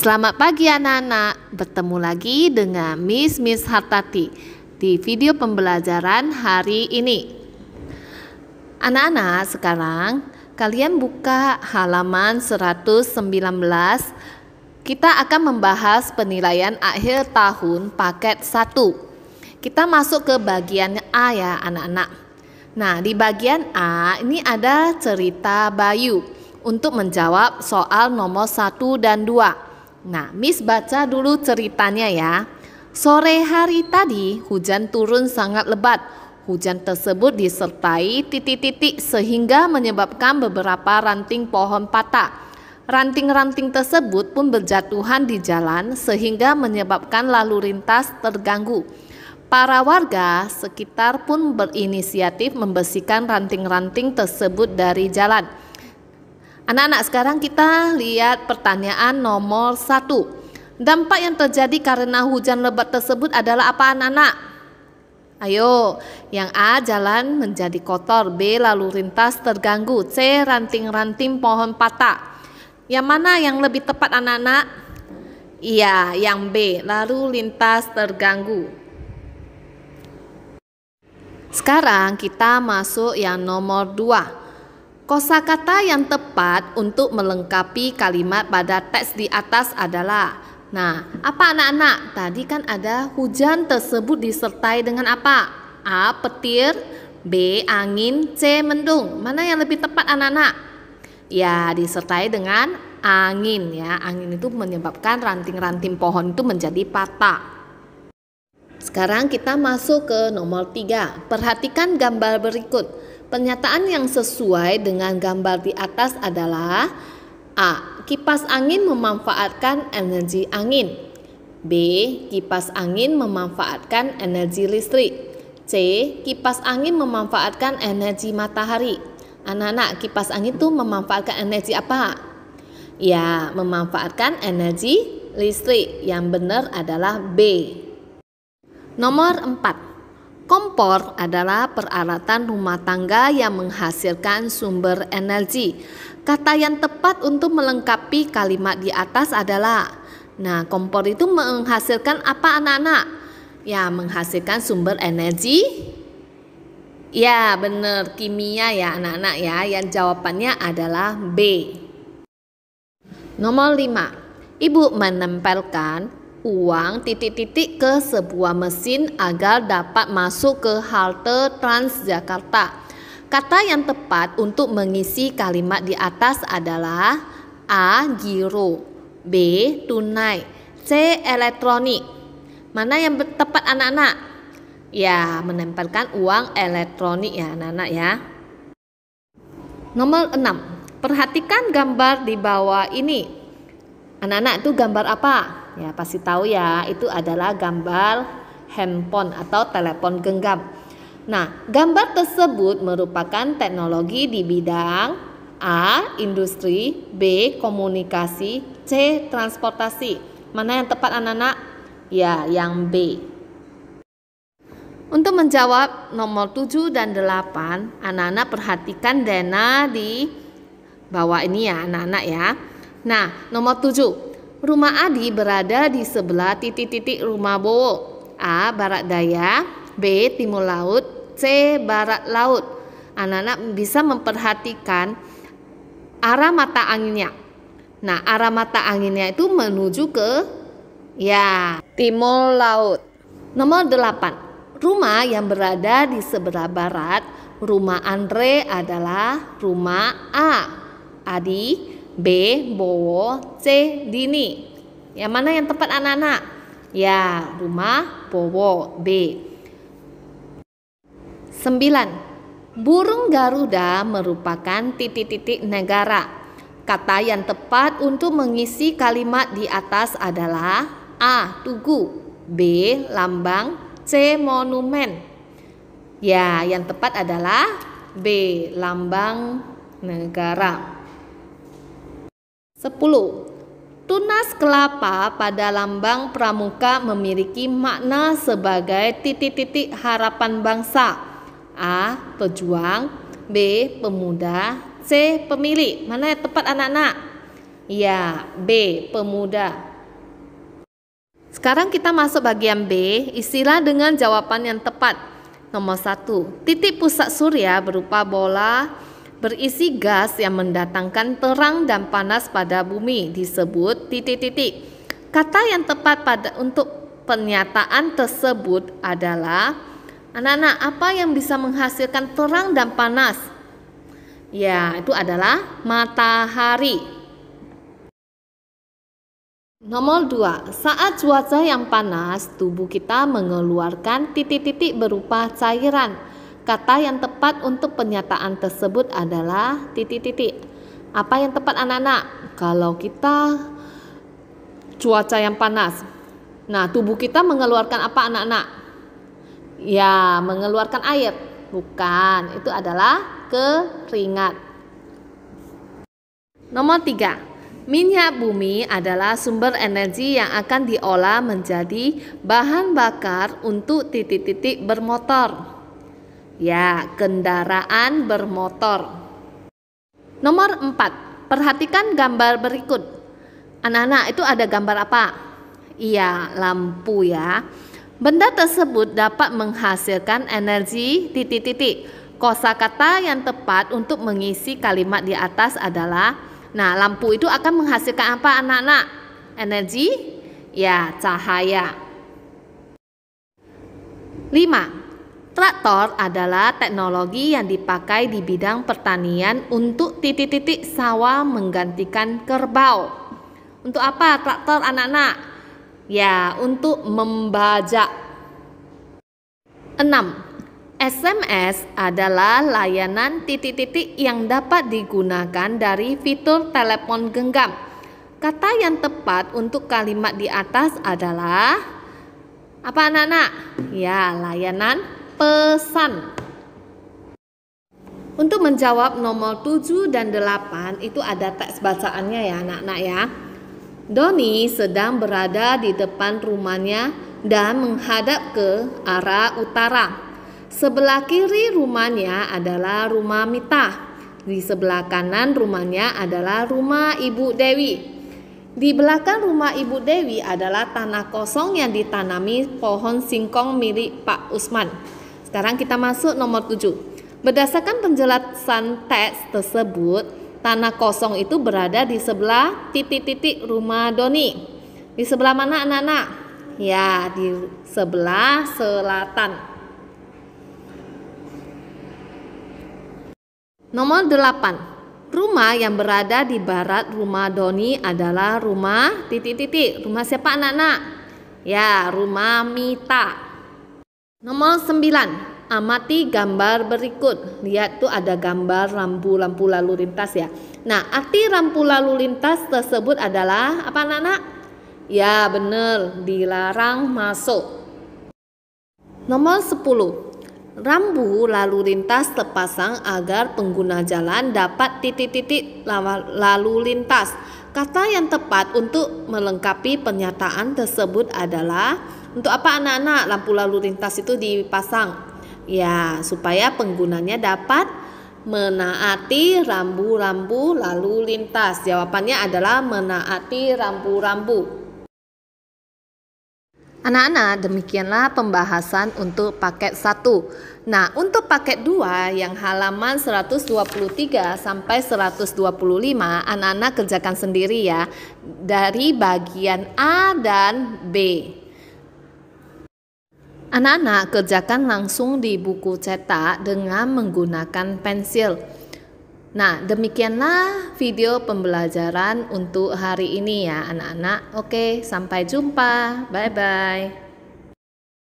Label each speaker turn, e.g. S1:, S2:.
S1: Selamat pagi anak-anak, bertemu lagi dengan Miss Miss Hartati di video pembelajaran hari ini. Anak-anak, sekarang kalian buka halaman 119. Kita akan membahas penilaian akhir tahun paket 1. Kita masuk ke bagian A ya anak-anak. Nah, di bagian A ini ada cerita Bayu untuk menjawab soal nomor 1 dan 2. Nah, Miss baca dulu ceritanya ya. Sore hari tadi hujan turun sangat lebat. Hujan tersebut disertai titik-titik sehingga menyebabkan beberapa ranting pohon patah. Ranting-ranting tersebut pun berjatuhan di jalan sehingga menyebabkan lalu lintas terganggu. Para warga sekitar pun berinisiatif membersihkan ranting-ranting tersebut dari jalan. Anak-anak sekarang kita lihat pertanyaan nomor satu. Dampak yang terjadi karena hujan lebat tersebut adalah apa anak-anak? Ayo, yang A jalan menjadi kotor, B lalu lintas terganggu, C ranting-ranting pohon patah. Yang mana yang lebih tepat anak-anak? Iya, yang B lalu lintas terganggu. Sekarang kita masuk yang nomor 2. Kosa kata yang tepat untuk melengkapi kalimat pada teks di atas adalah. Nah, apa anak-anak? Tadi kan ada hujan tersebut disertai dengan apa? A. Petir, B. Angin, C. Mendung. Mana yang lebih tepat anak-anak? Ya, disertai dengan angin ya. Angin itu menyebabkan ranting-ranting pohon itu menjadi patah. Sekarang kita masuk ke nomor 3. Perhatikan gambar berikut. Pernyataan yang sesuai dengan gambar di atas adalah A. Kipas angin memanfaatkan energi angin. B. Kipas angin memanfaatkan energi listrik. C. Kipas angin memanfaatkan energi matahari. Anak-anak, kipas angin itu memanfaatkan energi apa? Ya, memanfaatkan energi listrik. Yang benar adalah B. Nomor 4. Kompor adalah peralatan rumah tangga yang menghasilkan sumber energi. Kata yang tepat untuk melengkapi kalimat di atas adalah. Nah, kompor itu menghasilkan apa anak-anak? Ya, menghasilkan sumber energi. Ya, benar kimia ya anak-anak ya. Yang jawabannya adalah B. Nomor 5. Ibu menempelkan uang titik-titik ke sebuah mesin agar dapat masuk ke halte Transjakarta. Kata yang tepat untuk mengisi kalimat di atas adalah A. Giro B. Tunai C. Elektronik Mana yang tepat anak-anak? Ya, menempelkan uang elektronik ya anak-anak ya. Nomor 6. Perhatikan gambar di bawah ini. Anak-anak itu gambar apa? Ya pasti tahu ya, itu adalah gambar handphone atau telepon genggam. Nah, gambar tersebut merupakan teknologi di bidang A. Industri B. Komunikasi C. Transportasi Mana yang tepat anak-anak? Ya, yang B Untuk menjawab nomor 7 dan 8 Anak-anak perhatikan dana di bawah ini ya anak-anak ya Nah, nomor 7. Rumah Adi berada di sebelah titik-titik rumah Bowo. A. Barat daya, B. Timur laut, C. Barat laut. Anak-anak bisa memperhatikan arah mata anginnya. Nah, arah mata anginnya itu menuju ke ya, timur laut. Nomor 8. Rumah yang berada di sebelah barat rumah Andre adalah rumah A. Adi B. Bowo C. Dini yang mana yang tepat anak-anak ya rumah Bowo B 9 burung Garuda merupakan titik-titik negara kata yang tepat untuk mengisi kalimat di atas adalah A. Tugu B. Lambang C. Monumen Ya, yang tepat adalah B. Lambang negara. 10. Tunas kelapa pada lambang pramuka memiliki makna sebagai titik-titik harapan bangsa. A. Pejuang B. Pemuda C. Pemilik Mana yang tepat anak-anak? Ya, B. Pemuda Sekarang kita masuk bagian B, istilah dengan jawaban yang tepat. Nomor satu, titik pusat surya berupa bola berisi gas yang mendatangkan terang dan panas pada bumi disebut titik-titik. Kata yang tepat pada untuk pernyataan tersebut adalah anak-anak apa yang bisa menghasilkan terang dan panas? Ya, itu adalah matahari. Nomor 2. Saat cuaca yang panas, tubuh kita mengeluarkan titik-titik berupa cairan Kata yang tepat untuk pernyataan tersebut adalah titik-titik. Apa yang tepat anak-anak? Kalau kita cuaca yang panas. Nah, tubuh kita mengeluarkan apa anak-anak? Ya, mengeluarkan air. Bukan, itu adalah keringat. Nomor tiga, Minyak bumi adalah sumber energi yang akan diolah menjadi bahan bakar untuk titik-titik bermotor. Ya, kendaraan bermotor. Nomor 4. Perhatikan gambar berikut. Anak-anak, itu ada gambar apa? Iya, lampu ya. Benda tersebut dapat menghasilkan energi titik-titik. Kosakata yang tepat untuk mengisi kalimat di atas adalah Nah, lampu itu akan menghasilkan apa anak-anak? Energi? Ya, cahaya. 5. Traktor adalah teknologi yang dipakai di bidang pertanian untuk titik-titik sawah menggantikan kerbau. Untuk apa traktor anak-anak? Ya, untuk membajak. 6. SMS adalah layanan titik-titik yang dapat digunakan dari fitur telepon genggam. Kata yang tepat untuk kalimat di atas adalah apa anak-anak? Ya, layanan pesan. Untuk menjawab nomor 7 dan 8 itu ada teks bacaannya ya anak-anak ya. Doni sedang berada di depan rumahnya dan menghadap ke arah utara. Sebelah kiri rumahnya adalah rumah Mita. Di sebelah kanan rumahnya adalah rumah Ibu Dewi. Di belakang rumah Ibu Dewi adalah tanah kosong yang ditanami pohon singkong milik Pak Usman. Sekarang kita masuk nomor 7. Berdasarkan penjelasan teks tersebut, tanah kosong itu berada di sebelah titik-titik rumah Doni. Di sebelah mana anak-anak? Ya, di sebelah selatan. Nomor 8. Rumah yang berada di barat rumah Doni adalah rumah titik-titik. Rumah siapa anak-anak? Ya, rumah Mita. Nomor 9, amati gambar berikut. Lihat tuh ada gambar lampu-lampu lalu lintas ya. Nah, arti lampu lalu lintas tersebut adalah apa anak-anak? Ya, benar, dilarang masuk. Nomor 10. Rambu lalu lintas terpasang agar pengguna jalan dapat titik-titik lalu lintas. Kata yang tepat untuk melengkapi pernyataan tersebut adalah untuk apa anak-anak lampu lalu lintas itu dipasang? Ya, supaya penggunanya dapat menaati rambu-rambu lalu lintas. Jawabannya adalah menaati rambu-rambu. Anak-anak, demikianlah pembahasan untuk paket 1. Nah, untuk paket 2 yang halaman 123 sampai 125, anak-anak kerjakan sendiri ya dari bagian A dan B. Anak-anak kerjakan langsung di buku cetak dengan menggunakan pensil. Nah, demikianlah video pembelajaran untuk hari ini ya anak-anak. Oke, sampai jumpa. Bye-bye.